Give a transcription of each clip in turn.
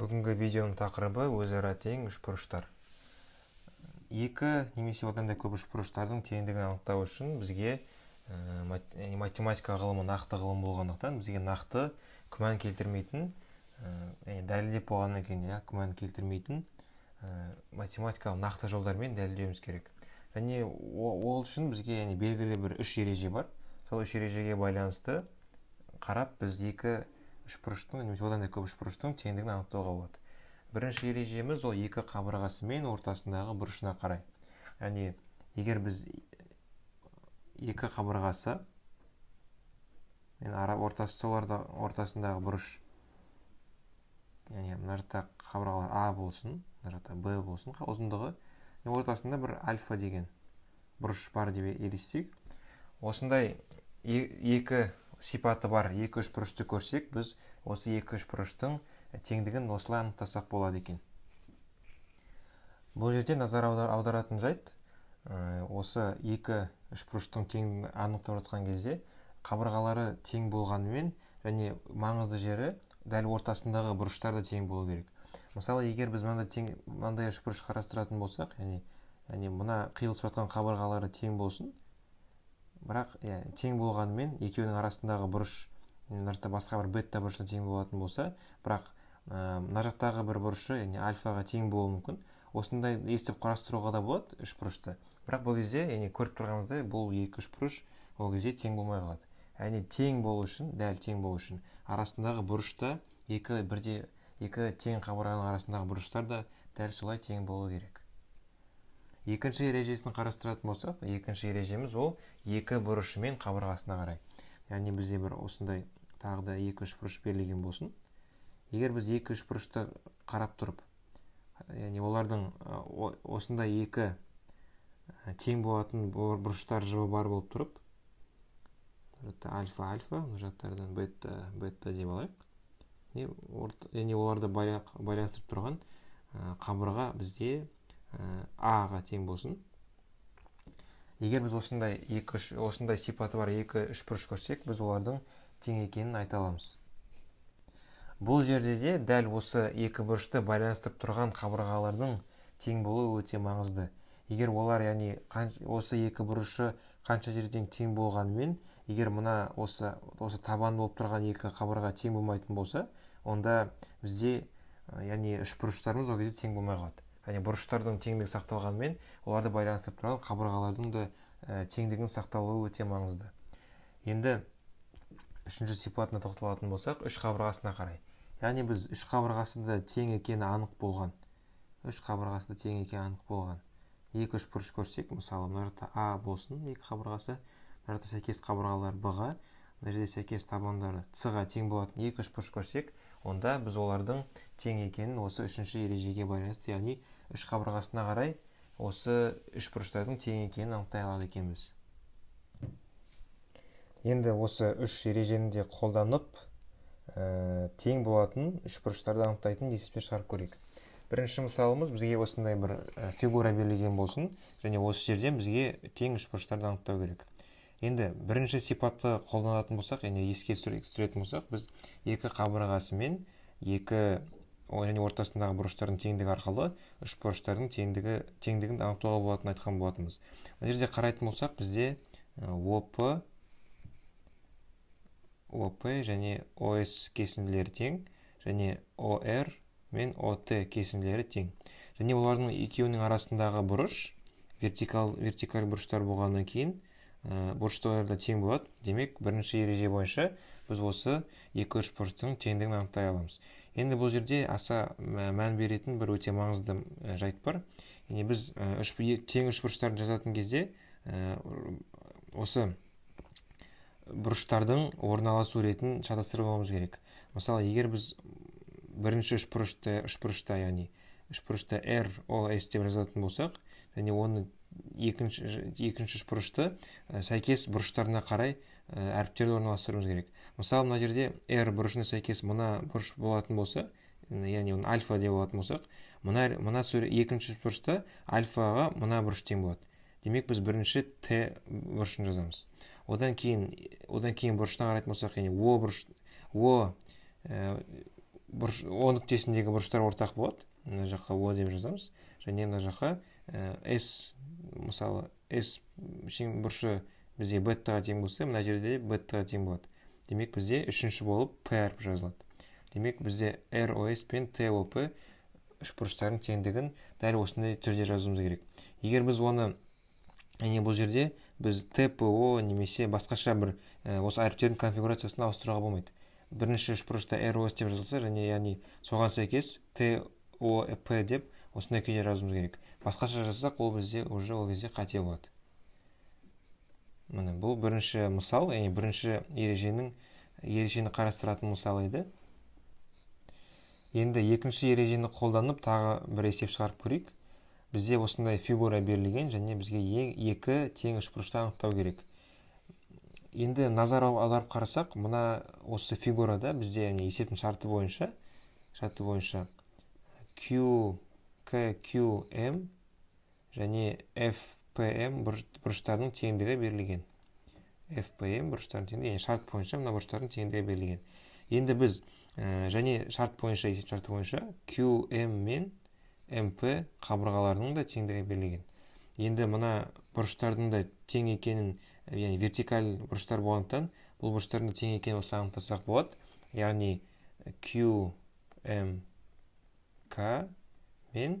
бүгінгі видеоның тақырыбы өзара тең үшбұрыштар екі немесе одан да көп үшбұрыштардың теңдігін анықтау үшін бізге ә, математика ғылымы нақты ғылым болғандықтан бізге нақты күмән келтірмейтін ә, дәлелдеп болғаннан кейін иә күмән келтірмейтін э, математикалық нақты жолдармен дәлелдеуіміз керек және ол үшін бізге яғни белгілі бір үш ереже бар сол үш ережеге байланысты қарап біз екі үшбұрыштың немесе одан да көп үшбұрыштың теңдігін анықтауға болады бірінші ережеміз ол екі қабырғасы мен ортасындағы бұрышына қарай яғни егер біз екі қабырғасы мен ара ортасы соларда ортасындағы бұрыш яғни мына жақта қабырғалар а болсын мына жақта б болсын ұзындығы ортасында бір альфа деген бұрыш бар деп елестейік осындай екі сипаты бар екі бұрышты көрсек біз осы екі бұрыштың теңдігін осылай анықтасақ болады екен бұл жерде назар аударатын жайт э, осы екі бұрыштың теңдігін анықтап жатқан кезде қабырғалары тең болғанымен және маңызды жері дәл ортасындағы бұрыштар да тең болу керек мысалы егер біз мынандай тең мынандай бұрыш қарастыратын болсақ яғни яғни мына қиылысып жатқан қабырғалары тең болсын бірақ иә тең болғанымен екеуінің арасындағы бұрыш мына жақта басқа бір бетта бұрышына тең болатын болса бірақ ә, мына жақтағы бір бұрышы яғни альфаға тең болуы мүмкін осындай естіп құрастыруға да болады үш бұрышты бірақ бұл кезде яғни көріп тұрғанымыздай бұл екі үш бұрыш ол кезде тең болмай қалады яғни тең болу үшін дәл тең болу үшін арасындағы бұрышта екі бірде екі тең қабырғаның арасындағы бұрыштар да дәл солай тең болу керек екінші ережесін қарастыратын болсақ екінші ережеміз ол екі бұрышымен қабырғасына қарай яғни бізде бір осындай тағы да екі үш бұрыш берілген болсын егер біз екі үш бұрышты қарап тұрып яғни олардың осындай екі тең болатын бұрыштар жұбы бар болып тұрып альфа альфа мына жақтардан бетта бетта деп алайық яғни оларды байланыстырып тұрған қабырға бізде Ә, аға тең болсын егер біз осындай екі үш осындай сипаты бар екі үшбұрыш көрсек біз олардың тең екенін айта аламыз бұл жерде де дәл осы екі бұрышты байланыстырып тұрған қабырғалардың тең болуы өте маңызды егер олар яғни осы екі бұрышы қанша жерден тең болғанымен егер мына осы осы табан болып тұрған екі қабырға тең болмайтын болса онда бізде яғни үшбұрыштарымыз ол кезде тең болмай қалады яғни бұрыштардың теңдігі сақталғанымен оларды байланыстырып тұрған қабырғалардың да ә, теңдігінің сақталуы өте маңызды енді үшінші сипатына тоқталатын болсақ үш қабырғасына қарай яғни біз үш қабырғасында тең екені анық болған үш қабырғасында тең екені анық болған екі үш көрсек мысалы мына жақта а болсын екі қабырғасы мына жақта сәйкес қабырғалар б ға мына жерде сәйкес табандары ц ға тең болатын екі үш көрсек онда біз олардың тең екенін осы үшінші ережеге байланысты яғни үш қабырғасына қарай осы үш бұрыштардың тең екенін анықтай алады екенбіз енді осы үш ережені де қолданып ә, тең болатын үш бұрыштарды анықтайтын есептер шығарып көрейік бірінші мысалымыз бізге осындай бір ә, фигура берілген болсын және осы жерден бізге тең үшбұрыштарды анықтау керек енді бірінші сипатты қолданатын болсақ яғни еске түсіретін болсақ біз екі қабырғасы мен, екі және ортасындағы бұрыштардың теңдігі арқылы үш бұрыштардың теңдігі теңдігін анықтауға болатынын айтқан болатынбыз мына жерде қарайтын болсақ бізде оп оп және ос кесінділері тең және ор мен OT кесінділері тең және олардың екеуінің арасындағы бұрыш вертикал вертикаль бұрыштар болғаннан кейін ә, э, бұрыштыларда тең болады демек бірінші ереже бойынша біз осы екі үш бұрыштың теңдігін анықтай аламыз енді бұл жерде аса мән беретін бір өте маңызды жайт бар яғни біз үш, тең үш бұрыштарды жазатын кезде ә, осы бұрыштардың орналасу ретін шатастырмауымыз керек мысалы егер біз бірінші үшбұрышты үшбұрышта яғни үшбұрышты r о s деп жазатын болсақ және оны екінші екінші бұрышты э, сәйкес бұрыштарына қарай э, әріптерді орналастыруымыз керек мысалы мына жерде r бұрышына сәйкес мына бұрыш болатын болса яғни оны альфа деп алатын болсақ мына мына екінші бұрышта альфаға мына бұрыш тең болады демек біз бірінші т бұрышын жазамыз одан кейін одан кейін бұрышына қарайтын болсақ яғни о бұрыш о э, бұрыш о нүктесіндегі бұрыштар ортақ болады мына жаққа о деп жазамыз және мына жаққа э, с мысалы с бұрышы бізде беттаға тең болса мына жерде беттаға тең болады демек бізде үшінші болып п әріпі жазылады демек бізде ROS пен топ үшбұрыштардың теңдігін дәл осындай түрде жазуымыз керек егер біз оны яғни бұл жерде біз тпо немесе басқаша бір ә, осы әріптердің конфигурациясын ауыстыруға болмайды бірінші үшбұрышта ROS деп жазылса және яғни соған сәйкес т ОП деп осындай күйде жазуымыз керек басқаша жазсақ ол бізде уже ол кезде қате болады міне бұл бірінші мысал яғни бірінші ереженің ережені қарастыратын мысал еді енді екінші ережені қолданып тағы бір есеп шығарып көрейік бізде осындай фигура берілген және бізге екі тең үшбұрышты анықтау керек енді назар аударып қарасақ мына осы фигурада бізде есептің шарты бойынша шарты бойынша Q, M және FPM бұрыштардың теңдігі берілген. FPM бұрыштардың теңдігі, тең шарт бойынша мына бұрыштардың теңдігі берілген. Енді біз және шарт бойынша, есеп шарты бойынша QM мен MP қабырғаларының да теңдігі берілген. Енді мына бұрыштардың да тең екенін, яғни вертикаль бұрыштар болғандықтан, бұл бұрыштардың тең екенін осы анықтасақ болады. Яғни QM к мен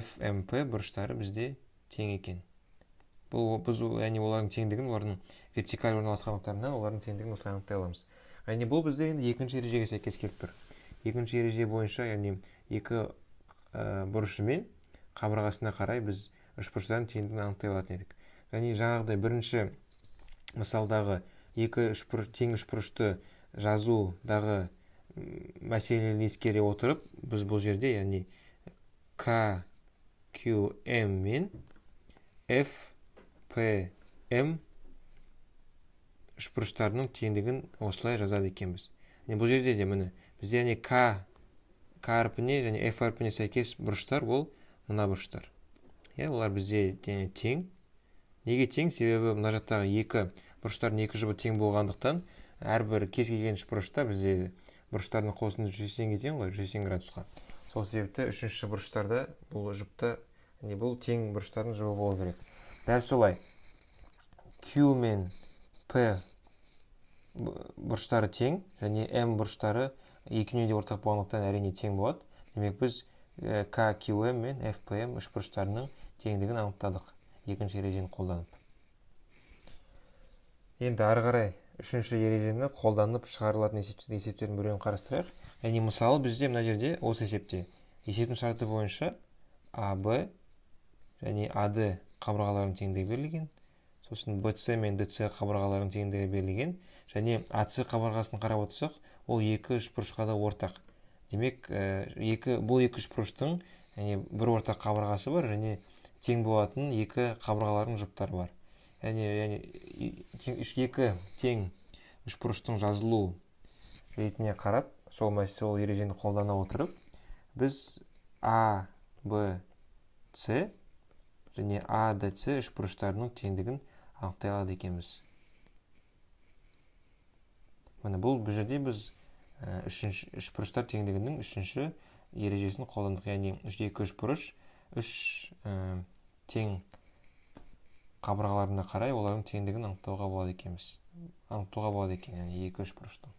fmp бұрыштары бізде тең екен бұл біз яғни олардың теңдігін олардың вертикаль орналасқан олардың теңдігін осылай анықтай аламыз яғни бұл бізде енді екінші ережеге сәйкес келіп тұр екінші ереже бойынша яғни екі ә, бұрышымен қабырғасына қарай біз үшбұрыштардың теңдігін анықтай алатын едік және жаңағыдай бірінші мысалдағы екі үшбұрыш тең үшбұрышты жазудағы мәселені ескере отырып біз бұл жерде яғни к q m мен f p m үшбұрыштарының теңдігін осылай жазады екенбіз не бұл жерде де міне бізде яғни к к әрпіне және f әрпіне сәйкес бұрыштар ол мына бұрыштар иә олар бізде тең неге тең себебі мына жақтағы екі бұрыштардың екі жұбы тең болғандықтан әрбір кез келген үшбұрышта бізде бұрыштардың қосындысын жүздескен кезең ғой жүз сексен градусқа сол себепті үшінші бұрыштарда бұл жұпты не бұл тең бұрыштардың жұбы болу керек дәл солай q мен p бұрыштары тең және m бұрыштары екеуіне де ортақ болғандықтан әрине тең болады демек біз KQM мен FPM үш бұрыштарының теңдігін анықтадық екінші ережені қолданып енді ары қарай үшінші ережені қолданып шығарылатын есептердің біреуін қарастырайық яғни мысалы бізде мына жерде осы есепте есептің шарты бойынша аб және ад қабырғаларының теңдігі берілген сосын bc мен dc қабырғаларының теңдігі берілген және ac қабырғасын қарап отырсақ ол екі бұрышқа да ортақ демек ә, екі бұл екі бұрыштың яғни бір ортақ қабырғасы бар және тең болатын екі қабырғалардың жұптары бар және және екі тең үшбұрыштың жазылу ретіне қарап сол сол ережені қолдана отырып біз а б с және а д с үшбұрыштарының теңдігін анықтай алады екенбіз міне бұл бұл жерде біз ә, үшінші үшбұрыштар теңдігінің үшінші ережесін қолдандық яғни екі үшбұрыш үш ә, тең қабырғаларына қарай олардың теңдігін анықтауға болады екенбіз анықтауға болады екен яғни екі үшбұрыштың